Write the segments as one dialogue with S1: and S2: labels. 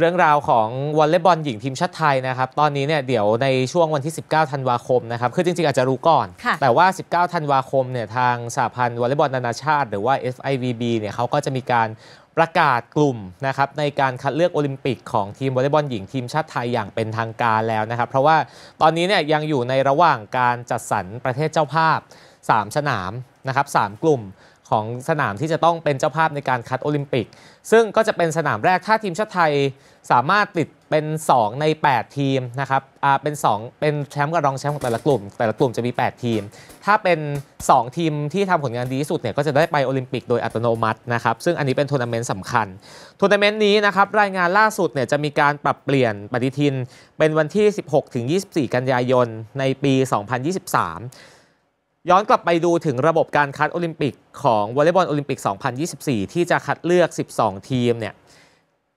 S1: เรื่องราวของวอลเลย์บอลหญิงทีมชาติไทยนะครับ ตอนนี้เนี่ยเดี๋ยวในช่วงวันที่ 19 ธันวาคมนะครับคือจริงๆอาจจะรู้ก่อน แต่ว่า 19 ธันวาคมเนี่ยทางสหพันธ์วอลเลย์บอลนานาชาติ หรือว่า FIVB เนี่ยเขาก็จะมีการประกาศกลุ่มนะครับในการคัดเลือกโอลิมปิกของทีมวอลเลย์บอลหญิงทีมชาติไทยอย่างเป็นทางการแล้วนะครับเพราะว่าตอนนี้เนี่ยยังอยู่ในระหว่างการจัดสรรประเทศเจ้าภาพ 3 สนามนะครับ3กลุ่มของสนามที่จะต้องเป็นเจ้าภาพในการคัดโอลิมปิก ซึ่งก็จะเป็นสนามแรก ถ้าทีมชาติไทยสามารถติดเป็น 2 ใน 8 ทีมนะครับเป็น 2 เป็นแชมป์กับรองแชมป์ของแต่ละกลุ่มแต่ละกลุ่มจะมี 8 ทีม ถ้าเป็น 2 ทีมที่ทำผลงานดีที่สุดเนี่ยก็จะได้ไปโอลิมปิกโดยอัตโนมัตินะครับซึ่งอันนี้เป็นทัวร์นาเมนต์สำคัญทัวร์นาเมนต์นี้นะครับรายงานล่าสุดเนี่ยจะมีการปรับเปลี่ยนปฏิทิน เป็นวันที่ 16-24 กันยายนในปี 2023ย้อนกลับไปดูถึงระบบการคัด โอลิมปิก ของวอลเลย์บอลโอลิมปิก 2024 ที่จะคัดเลือก 12 ทีมเนี่ย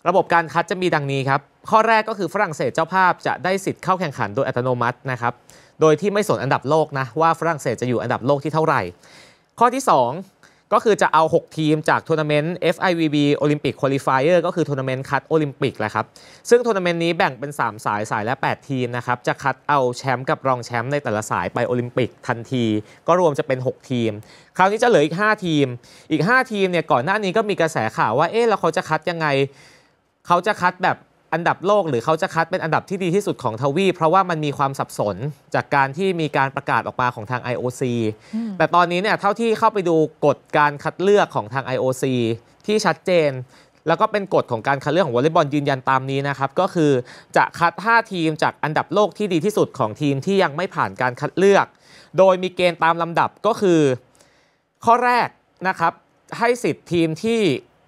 S1: ระบบการคัดจะมีดังนี้ครับ ข้อแรกก็คือฝรั่งเศสเจ้าภาพจะได้สิทธิ์ เข้าแข่งขันโดยอัตโนมัตินะครับ โดยที่ไม่สนอันดับโลกนะว่าฝรั่งเศสจะอยู่อันดับโลกที่เท่าไหร่ ข้อที่ 2ก็คือจะเอา 6 ทีมจากทัวร์นาเมนต์ FIVB o อลิมปิกค a l ิฟายเออร์ก็คือทัวร์นาเมนต์คัดโอลิมปิกแหละครับ ซึ่งทัวร์นาเมนต์นี้แบ่งเป็น 3 สายสายและ 8 ทีมนะครับ จะคัดเอาแชมป์กับรองแชมป์ในแต่ละสายไปโอลิมปิกทันที ก็รวมจะเป็น 6 ทีม คราวนี้จะเหลืออีก 5 ทีม อีก 5 ทีมเนี่ยก่อนหน้านี้ก็มีกระแสข่าวว่าเอ๊ะแล้วเขาจะคัดยังไง เขาจะคัดแบบอันดับโลกหรือเขาจะคัดเป็นอันดับที่ดีที่สุดของทวี เพราะว่ามันมีความสับสนจากการที่มีการประกาศออกมาของทาง IOC แต่ตอนนี้เนี่ยเท่าที่เข้าไปดูกฎการคัดเลือกของทาง IOC ที่ชัดเจนแล้วก็เป็นกฎของการคัดเลือกของวอลเลย์บอลยืนยันตามนี้นะครับก็คือจะคัด5ทีมจากอันดับโลกที่ดีที่สุดของทีมที่ยังไม่ผ่านการคัดเลือก โดยมีเกณฑ์ตามลำดับก็คือ ข้อแรกนะครับให้สิทธิ์ทีมที่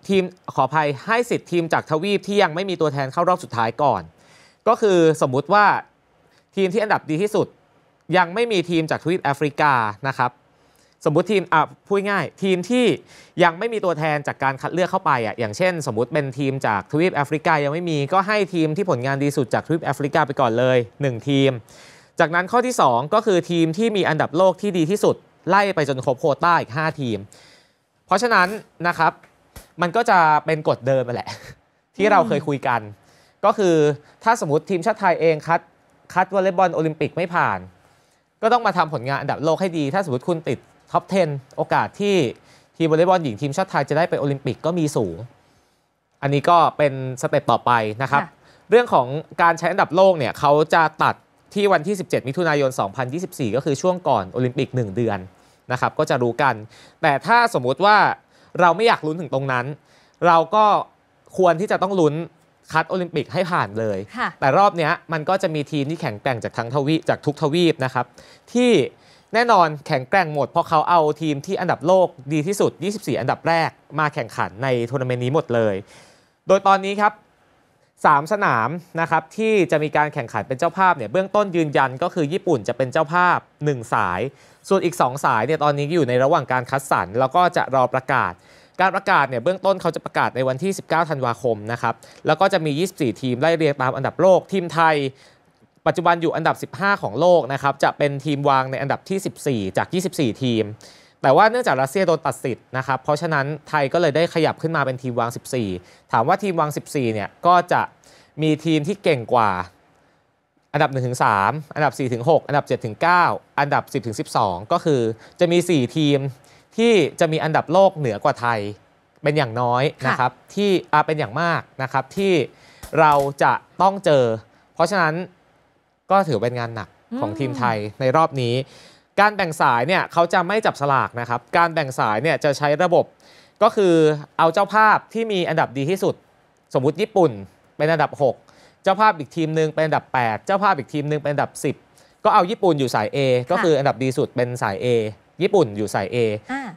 S1: ทีม ขออภัยให้สิทธิ์ทีมจากทวีปที่ยังไม่มีตัวแทนเข้ารอบสุดท้ายก่อน ก็คือสมมุติว่าทีมที่อันดับดีที่สุด ยังไม่มีทีมจากทวีปแอฟริกานะครับ สมมติทีมอ่ะพูดง่าย ทีมที่ยังไม่มีตัวแทนจากการคัดเลือกเข้าไปอ่ะอย่างเช่นสมมติเป็นทีมจากทวีปแอฟริกา ยังไม่มีก็ให้ทีมที่ผลงานดีสุดจากทวีปแอฟริกาไปก่อนเลย 1 ทีม จากนั้นข้อที่ 2 ก็คือทีมที่มีอันดับโลกที่ดีที่สุดไล่ไปจนครบโคต้าอีก5ทีม เพราะฉะนั้นนะครับมันก็จะเป็นกฎเดิมแหละที่เราเคยคุยกัน ก็คือถ้าสมมติทีมชาติไทยเองคัดคัดวอลเลย์บอลโอลิมปิกไม่ผ่าน ก็ต้องมาทำผลงานอันดับโลกให้ดี ถ้าสมมติคุณติดท็อป 10 โอกาสที่ทีมวอลเลย์บอลหญิงทีมชาติไทยจะได้ไปโอลิมปิกก็มีสูง อันนี้ก็เป็นสเต็ปต่อไปนะครับ เรื่องของการใช้อันดับโลกเนี่ยเขาจะตัดที่วันที่ 17 มิถุนายน 2024 ก็คือช่วงก่อนโอลิมปิก 1 เดือนนะครับก็จะรู้กัน แต่ถ้าสมมุติว่าเราไม่อยากลุ้นถึงตรงนั้น เราก็ควรที่จะต้องลุ้นคัดโอลิมปิกให้ผ่านเลย แต่รอบนี้มันก็จะมีทีมที่แข็งแกร่งจากทั้งทวีจากทุกทวีปนะครับ ที่แน่นอนแข็งแกร่งหมดเพราะเขาเอาทีมที่อันดับโลกดีที่สุด 24 อันดับแรก มาแข่งขันในทัวร์นาเมนต์นี้หมดเลย โดยตอนนี้ครับ3สนามนะครับที่จะมีการแข่งขันเป็นเจ้าภาพเนี่ยเบื้องต้นยืนยันก็คือญี่ปุ่นจะเป็นเจ้าภาพ 1 สายส่วนอีก 2 สายเนี่ยตอนนี้อยู่ในระหว่างการคัดสรรแล้วก็จะรอประกาศการประกาศเนี่ยเบื้องต้นเขาจะประกาศในวันที่ 19 ธันวาคมนะครับแล้วก็จะมี 24 ทีมไล่เรียงตามอันดับโลก ทีมไทย ปัจจุบันอยู่อันดับ 15 ของโลกนะครับจะเป็นทีมวางในอันดับที่14จาก 24 ทีมแต่ว่าเนื่องจากรัสเซียโดนตัดสิทธิ์นะครับ เพราะฉะนั้นไทยก็เลยได้ขยับขึ้นมาเป็นทีมวาง14 ถามว่าทีมวาง14 เนี่ยก็จะมีทีมที่เก่งกว่า อันดับ1ถึง3อันดับ4ถึง6อันดับ7ถึง9อันดับ10ถึง12 ก็คือจะมี 4 ทีมที่จะมีอันดับโลกเหนือกว่าไทย เป็นอย่างน้อยนะครับที่อาเป็นอย่างมากนะครับที่เราจะต้องเจอ เพราะฉะนั้นก็ถือเป็นงานหนักของทีมไทยในรอบนี้การแบ่งสายเนี่ยเขาจะไม่จับสลากนะครับ การแบ่งสายเนี่ยจะใช้ระบบก็คือเอาเจ้าภาพที่มีอันดับดีที่สุดสมมุติญี่ปุ่นเป็นอันดับ 6 เจ้าภาพอีกทีมหนึ่งเป็นอันดับ 8 เจ้าภาพอีกทีมหนึ่งเป็นอันดับ 10 ก็เอาญี่ปุ่นอยู่สาย A ก็คืออันดับดีสุดเป็นสาย A ญี่ปุ่นอยู่สาย A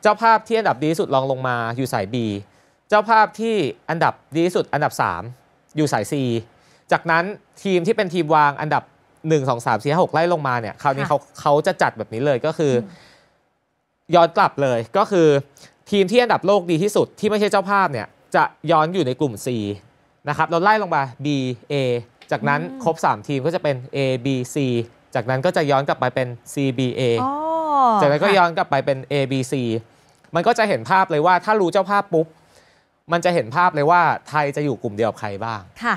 S1: เจ้าภาพที่อันดับดีสุดรองลงมาอยู่สาย B เจ้าภาพที่อันดับดีสุดอันดับ 3 อยู่สาย C จากนั้นทีมที่เป็นทีมวางอันดับหนึ่งงสสอามสี่หกไล่ลงมาเนี่ยคราวนี้เขาเขาจะจัดแบบนี้เลยก็คือ ย้อนกลับเลยก็คือทีมที่อันดับโลกดีที่สุดที่ไม่ใช่เจ้าภาพเนี่ยจะย้อนอยู่ในกลุ่ม C นะครับเราไล่ลงมา B A จากนั้นครบ 3 ทีมก็จะเป็น A B C จากนั้นก็จะย้อนกลับไปเป็น C B A จากนั้นก็ย้อนกลับไปเป็น A B C มันก็จะเห็นภาพเลยว่าถ้ารู้เจ้าภาพปุ๊บมันจะเห็นภาพเลยว่าไทยจะอยู่กลุ่มเดียวกับใครบ้าง ค่ะ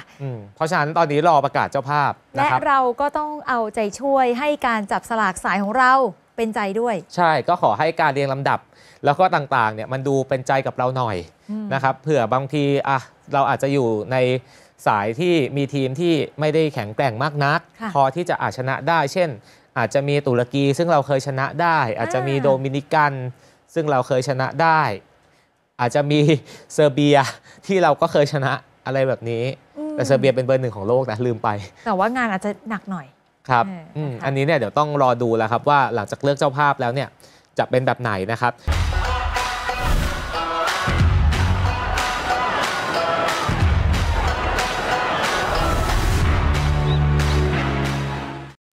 S1: เพราะฉะนั้นตอนนี้รอประกาศเจ้าภาพ และรเราก็ต้องเอาใจช่วยให้การจับสลากสายของเราเป็นใจด้วย ใช่ ก็ขอให้การเรียงลำดับ แล้วก็ต่างๆ เนี่ยมันดูเป็นใจกับเราหน่อยอนะครับเผื่อบางทีอ่ะเราอาจจะอยู่ในสายที่มีทีมที่ไม่ได้แข็งแกร่งมากนัก พอที่จะอาชนะได้ เช่น อาจจะมีตุรกีซึ่งเราเคยชนะได้ อาจจะมีโดมินิกัน ซึ่งเราเคยชนะได้อาจจะมีเซอร์เบียที่เราก็เคยชนะอะไรแบบนี้ แต่เซอร์เบียเป็นเบอร์หนึ่งของโลกนะลืมไป แต่ว่างานอาจจะหนักหน่อยครับอันนี้เนี่ยเดี๋ยวต้องรอดูแล้วครับว่าหลังจากเลือกเจ้าภาพแล้วเนี่ยจะเป็นแบบไหนนะครับ